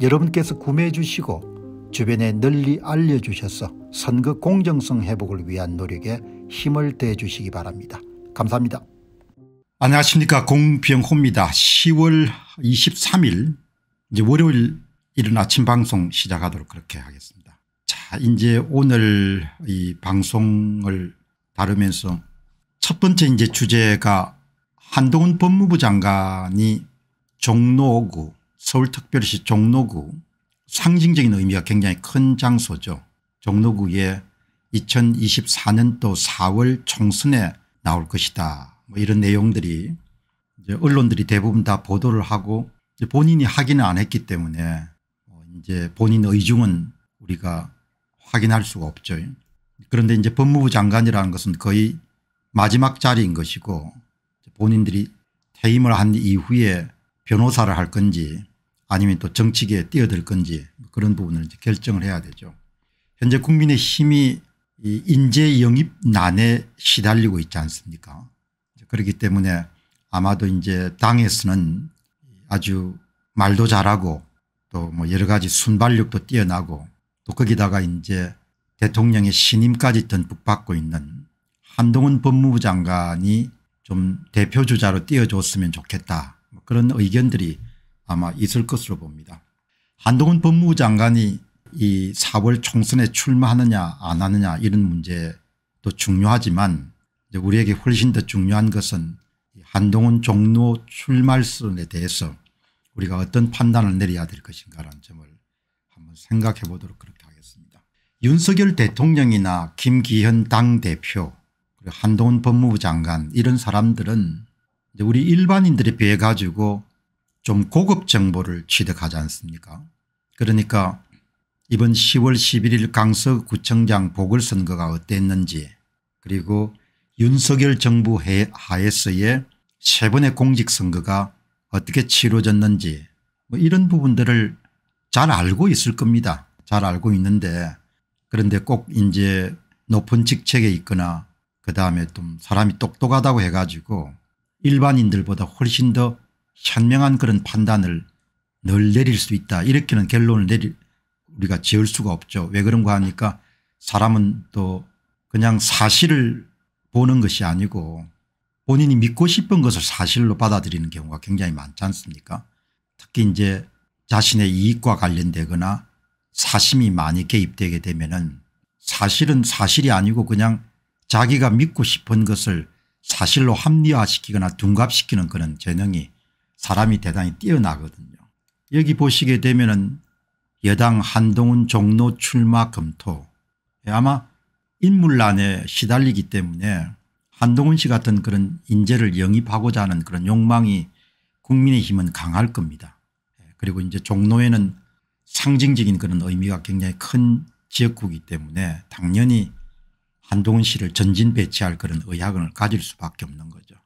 여러분께서 구매해 주시고 주변에 널리 알려주셔서 선거 공정성 회복을 위한 노력에 힘을 대 주시기 바랍니다. 감사합니다. 안녕하십니까 공병호입니다. 10월 23일 이제 월요일 이른 아침 방송 시작하도록 그렇게 하겠습니다. 자 이제 오늘 이 방송을 다루면서 첫 번째 이제 주제가 한동훈 법무부 장관이 종로구 서울특별시 종로구 상징적인 의미가 굉장히 큰 장소죠. 종로구에 2024년도 4월 총선에 나올 것이다. 뭐 이런 내용들이 이제 언론들이 대부분 다 보도를 하고 본인이 확인을 안 했기 때문에 이제 본인 의중은 우리가 확인할 수가 없죠. 그런데 이제 법무부 장관이라는 것은 거의 마지막 자리인 것이고 본인들이 퇴임을 한 이후에 변호사를 할 건지 아니면 또 정치계에 뛰어들 건지 그런 부분을 이제 결정을 해야 되죠. 현재 국민의 힘이 인재 영입 난에 시달리고 있지 않습니까 그렇기 때문에 아마도 이제 당에서는 아주 말도 잘하고 또 뭐 여러 가지 순발력도 뛰어나고 또 거기다가 이제 대통령의 신임까지 든북받고 있는 한동훈 법무부 장관이 좀 대표주자로 띄워줬으면 좋겠다 그런 의견들이 아마 있을 것으로 봅니다. 한동훈 법무부 장관이 이 4월 총선에 출마하느냐 안 하느냐 이런 문제도 중요하지만 우리에게 훨씬 더 중요한 것은 한동훈 종로 출말선에 대해서 우리가 어떤 판단을 내려야 될 것인가라는 점을 한번 생각해 보도록 그렇게 하겠습니다. 윤석열 대통령이나 김기현 당대표 그리고 한동훈 법무부 장관 이런 사람들은 우리 일반인들에 비해 가지고 좀 고급 정보를 취득하지 않습니까 그러니까 이번 10월 11일 강서구청장 보궐선거가 어땠는지 그리고 윤석열 정부 하에서의 세 번의 공직선거가 어떻게 치러졌는지 뭐 이런 부분들을 잘 알고 있을 겁니다. 잘 알고 있는데 그런데 꼭 이제 높은 직책에 있거나 그다음에 좀 사람이 똑똑하다고 해가지고 일반인들보다 훨씬 더 현명한 그런 판단을 늘 내릴 수 있다 이렇게는 결론을 내릴 우리가 지을 수가 없죠. 왜 그런가 하니까 사람은 또 그냥 사실을 보는 것이 아니고 본인이 믿고 싶은 것을 사실로 받아들이는 경우가 굉장히 많지 않습니까 특히 이제 자신의 이익과 관련되거나 사심이 많이 개입되게 되면 은 사실은 사실이 아니고 그냥 자기가 믿고 싶은 것을 사실로 합리화시키거나 둔갑시키는 그런 재능이 사람이 대단히 뛰어나거든요. 여기 보시게 되면 은 여당 한동훈 종로 출마 검토 예, 아마 인물란에 시달리기 때문에 한동훈 씨 같은 그런 인재를 영입하고자 하는 그런 욕망이 국민의힘은 강할 겁니다. 예, 그리고 이제 종로에는 상징적인 그런 의미가 굉장히 큰 지역구이기 때문에 당연히 한동훈 씨를 전진 배치할 그런 의학을 가질 수밖에 없는 거죠.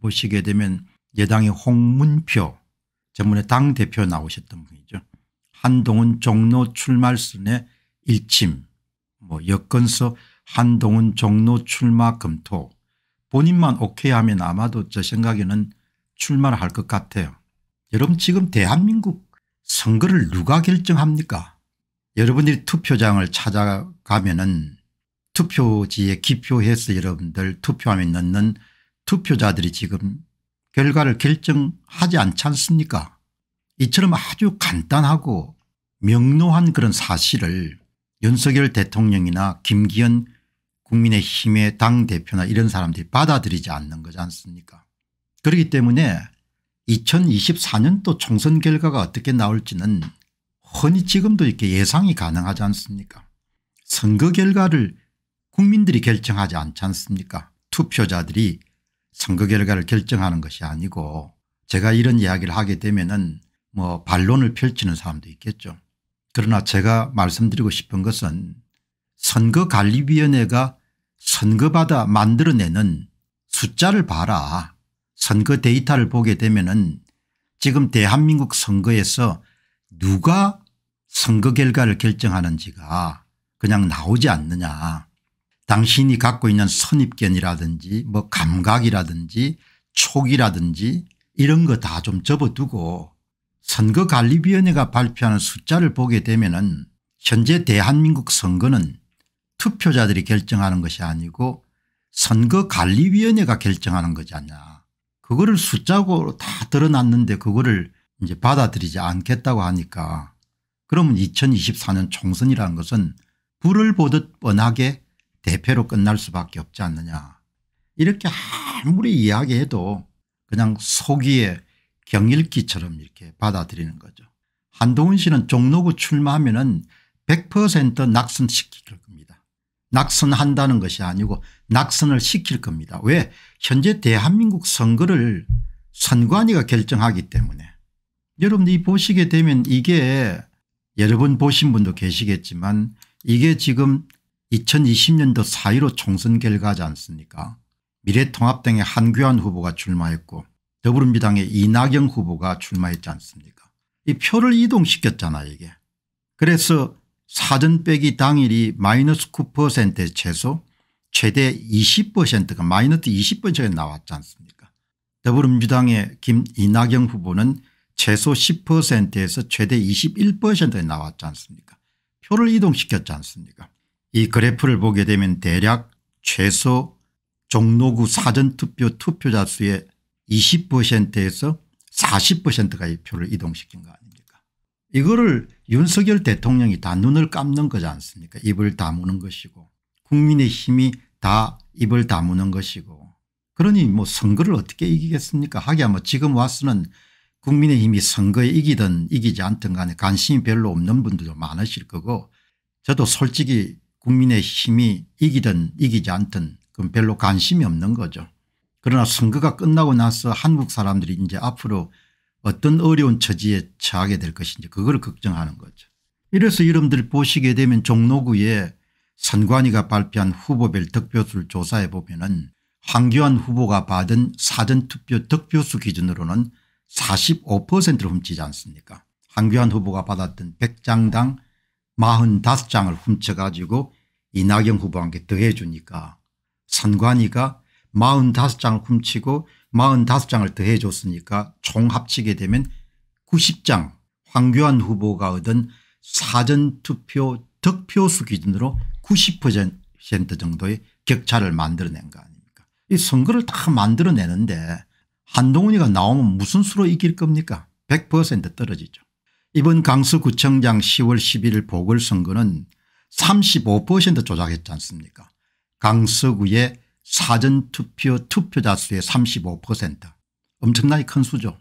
보시게 되면 예당의 홍문표 전문의 당대표 나오셨던 분이죠. 한동훈 종로 출마순의 일침 뭐 여건서 한동훈 종로 출마 검토 본인만 오케이 하면 아마도 저 생각에는 출마를 할 것 같아요. 여러분 지금 대한민국 선거를 누가 결정합니까 여러분들이 투표장을 찾아가면 은 투표지에 기표해서 여러분들 투표함에 넣는 투표자들이 지금 결과를 결정하지 않지 않습니까 이처럼 아주 간단하고 명료한 그런 사실을 윤석열 대통령이나 김기현 국민의힘의 당대표나 이런 사람들이 받아들이지 않는 거지 않습니까 그렇기 때문에 2024년도 총선 결과가 어떻게 나올지는 흔히 지금도 이렇게 예상이 가능하지 않습니까 선거 결과를 국민들이 결정하지 않지 않습니까 투표자들이 선거 결과를 결정하는 것이 아니고 제가 이런 이야기를 하게 되면은 뭐 반론을 펼치는 사람도 있겠죠. 그러나 제가 말씀드리고 싶은 것은 선거관리위원회가 선거받아 만들어내는 숫자를 봐라. 선거 데이터를 보게 되면은 지금 대한민국 선거에서 누가 선거 결과를 결정하는지가 그냥 나오지 않느냐. 당신이 갖고 있는 선입견이라든지 뭐 감각이라든지 촉이라든지 이런 거 다 좀 접어두고 선거관리위원회가 발표하는 숫자를 보게 되면 은 현재 대한민국 선거는 투표자들이 결정하는 것이 아니고 선거관리위원회가 결정하는 거지 않냐. 그거를 숫자고 다 드러났는데 그거를 이제 받아들이지 않겠다고 하니까 그러면 2024년 총선이라는 것은 불을 보듯 뻔하게 대패로 끝날 수밖에 없지 않느냐 이렇게 아무리 이야기해도 그냥 속이에 경일기처럼 이렇게 받아들이는 거죠. 한동훈 씨는 종로구 출마하면 은100% 낙선시킬 겁니다. 낙선한다는 것이 아니고 낙선을 시킬 겁니다. 왜 현재 대한민국 선거를 선관위가 결정하기 때문에 여러분들이 보시게 되면 이게 여러분 보신 분도 계시겠지만 이게 지금 2020년도 4.15 총선 결과지 않습니까 미래통합당의 한규환 후보가 출마했고 더불어민주당의 이낙연 후보가 출마했지 않습니까 이 표를 이동시켰잖아 이게 그래서 사전 빼기 당일이 마이너스 9% 최소 최대 20%가 마이너스 2 0에 나왔지 않습니까 더불어민주당의 김 이낙연 후보는 최소 10%에서 최대 21%에 나왔지 않습니까 표를 이동시켰지 않습니까 이 그래프를 보게 되면 대략 최소 종로구 사전투표 투표자 수의 20%에서 4 0가지 표를 이동시킨 거 아닙니까 이거를 윤석열 대통령이 다 눈을 감는 거지 않습니까 입을 다무는 것이고 국민의 힘이 다 입을 다무는 것이고 그러니 뭐 선거를 어떻게 이기겠습니까 하기야 뭐 지금 와서는 국민의힘이 선거에 이기든 이기지 않든 간에 관심이 별로 없는 분들도 많으실 거고 저도 솔직히 국민의힘이 이기든 이기지 않든 그건 별로 관심이 없는 거죠. 그러나 선거가 끝나고 나서 한국 사람들이 이제 앞으로 어떤 어려운 처지에 처하게 될 것인지 그걸 걱정하는 거죠. 이래서 여러분들 보시게 되면 종로구에 선관위가 발표한 후보별 득표수를 조사해 보면 은황교안 후보가 받은 사전투표 득표수 기준으로는 45%를 훔치지 않습니까 황교안 후보가 받았던 100장당 45장을 훔쳐가지고 이낙연 후보한테 더해 주니까 선관위가 45장을 훔치고 45장을 더해 줬으니까 총 합치게 되면 90장 황교안 후보가 얻은 사전투표 득표수 기준으로 90% 정도의 격차를 만들어낸 거 아닙니까 이 선거를 다 만들어내는데 한동훈이가 나오면 무슨 수로 이길 겁니까 100% 떨어지죠. 이번 강서구청장 10월 11일 보궐선거는 35% 조작했지 않습니까 강서구의 사전투표 투표자 수의 35% 엄청나게 큰 수죠.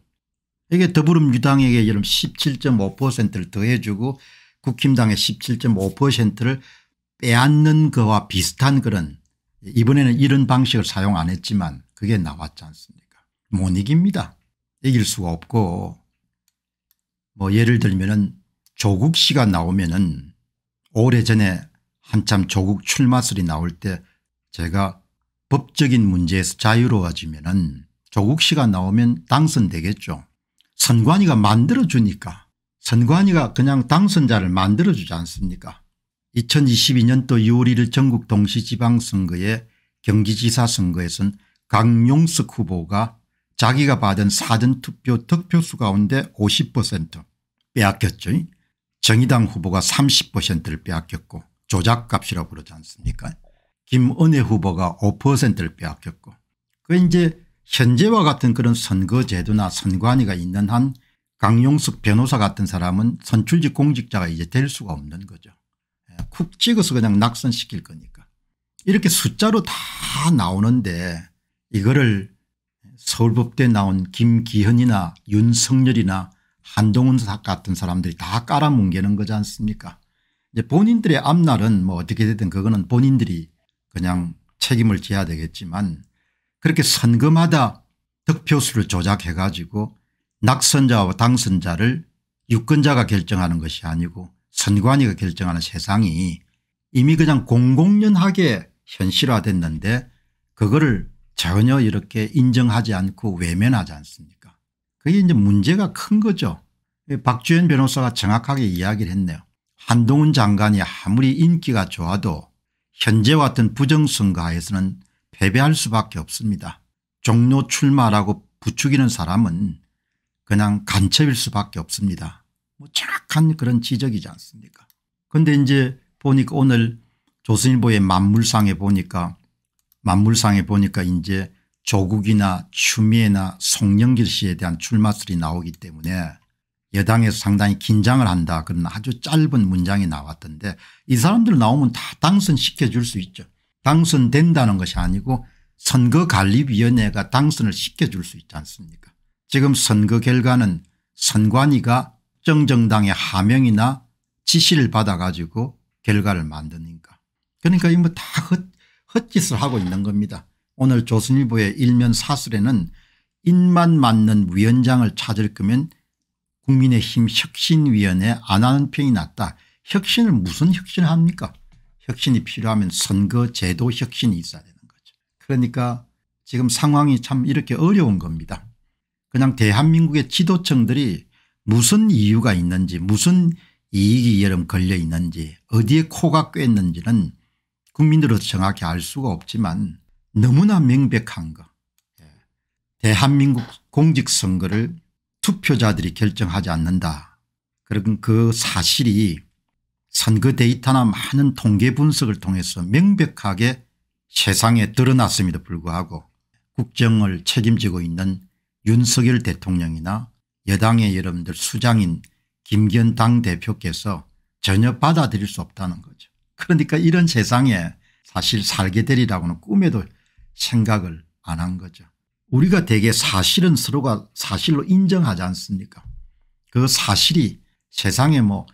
이게 더불어민주당에게 여름 17.5%를 더해주고 국힘당의 17.5%를 빼앗는 거와 비슷한 그런 이번에는 이런 방식을 사용 안 했지만 그게 나왔지 않습니까 못 이깁니다. 이길 수가 없고 뭐 예를 들면은 조국 씨가 나오면은 오래전에 한참 조국 출마설이 나올 때 제가 법적인 문제에서 자유로워지면은 조국 씨가 나오면 당선되겠죠. 선관위가 만들어주니까 선관위가 그냥 당선자를 만들어주지 않습니까 2022년도 6월 1일 전국 동시지방선거에 경기지사 선거에선 강용석 후보가 자기가 받은 사전투표 득표수 가운데 50% 빼앗겼죠. 정의당 후보가 30%를 빼앗겼고 조작값이라고 그러지 않습니까 김은혜 후보가 5%를 빼앗겼고 그 이제 현재와 같은 그런 선거제도나 선관위가 있는 한 강용숙 변호사 같은 사람은 선출직 공직자가 이제 될 수가 없는 거죠. 예, 쿡 찍어서 그냥 낙선시킬 거니까. 이렇게 숫자로 다 나오는데 이거를 서울법대 나온 김기현이나 윤석열이나 한동훈 같은 사람들이 다 깔아뭉개는 거지 않습니까 이제 본인들의 앞날은 뭐 어떻게 되든 그거는 본인들이 그냥 책임을 져야 되겠지만 그렇게 선거마다 득표수를 조작해 가지고 낙선자와 당선자를 유권자가 결정하는 것이 아니고 선관위가 결정하는 세상이 이미 그냥 공공연하게 현실화됐는데 그거를 전혀 이렇게 인정하지 않고 외면하지 않습니까 그게 이제 문제가 큰 거죠. 박주현 변호사가 정확하게 이야기를 했네요. 한동훈 장관이 아무리 인기가 좋아도 현재와 같은 부정선거에서는 패배할 수밖에 없습니다. 종료 출마라고 부추기는 사람은 그냥 간첩일 수밖에 없습니다. 뭐 정확한 그런 지적이지 않습니까 그런데 이제 보니까 오늘 조선일보의 만물상에 보니까 만물상에 보니까 이제 조국이나 추미애나 송영길 씨에 대한 출마설이 나오기 때문에 여당에서 상당히 긴장을 한다 그런 아주 짧은 문장이 나왔던데 이 사람들 나오면 다 당선시켜줄 수 있죠. 당선된다는 것이 아니고 선거관리위원회가 당선을 시켜줄 수 있지 않습니까 지금 선거 결과는 선관위가 정정당의 하명이나 지시를 받아 가지고 결과를 만드니까 그러니까 이뭐다 헛짓을 하고 있는 겁니다. 오늘 조선일보의 일면 사설에는 인만 맞는 위원장을 찾을 거면 국민의힘 혁신위원회 안 하는 편이 낫다. 혁신을 무슨 혁신을 합니까 혁신이 필요하면 선거제도 혁신이 있어야 되는 거죠. 그러니까 지금 상황이 참 이렇게 어려운 겁니다. 그냥 대한민국의 지도층들이 무슨 이유가 있는지 무슨 이익이 여름 걸려 있는지 어디에 코가 꿰있는지는 국민들로 정확히 알 수가 없지만 너무나 명백한 것. 예. 대한민국 공직선거를 투표자들이 결정하지 않는다. 그런 그 사실이 선거 데이터나 많은 통계 분석을 통해서 명백하게 세상에 드러났음에도 불구하고 국정을 책임지고 있는 윤석열 대통령이나 여당의 여러분들 수장인 김기현 당대표께서 전혀 받아들일 수 없다는 거죠. 그러니까 이런 세상에 사실 살게 되리라고는 꿈에도 생각을 안 한 거죠. 우리가 대개 사실은 서로가 사실로 인정하지 않습니까 그 사실이 세상에 뭐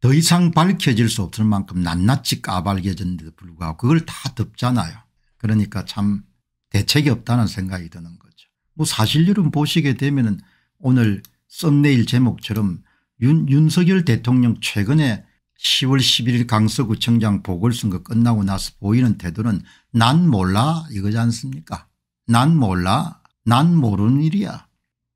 더 이상 밝혀질 수 없을 만큼 낱낱이 까발겨졌는데도 불구하고 그걸 다 덮잖아요. 그러니까 참 대책이 없다는 생각이 드는 거죠. 뭐 사실률은 보시게 되면 오늘 썸네일 제목처럼 윤, 윤석열 대통령 최근에 10월 11일 강서구청장 보궐선거 끝나고 나서 보이는 태도는 난 몰라 이거지 않습니까 난 몰라 난 모르는 일이야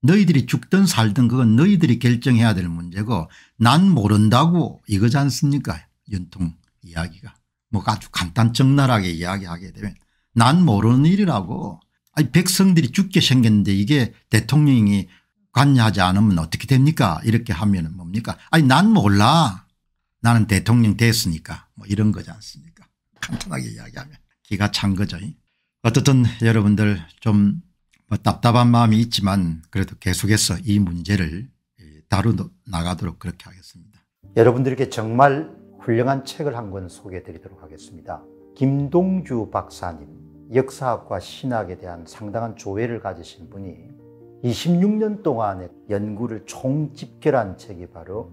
너희들이 죽든 살든 그건 너희들이 결정해야 될 문제고 난 모른다고 이거지 않습니까 연통 이야기가 뭐 아주 간단적나라하게 이야기하게 되면 난 모르는 일이라고 아니 백성들이 죽게 생겼는데 이게 대통령이 관여하지 않으면 어떻게 됩니까 이렇게 하면 은 뭡니까 아니 난 몰라 나는 대통령 됐으니까 뭐 이런 거지 않습니까 간단하게 이야기하면 기가 찬 거죠. 어떻든 여러분들 좀뭐 답답한 마음이 있지만 그래도 계속해서 이 문제를 다루 나가도록 그렇게 하겠습니다. 여러분들에 정말 훌륭한 책을 한 권 소개해 드리도록 하겠습니다. 김동주 박사님 역사학과 신학에 대한 상당한 조회를 가지신 분이 26년 동안의 연구를 총집결한 책이 바로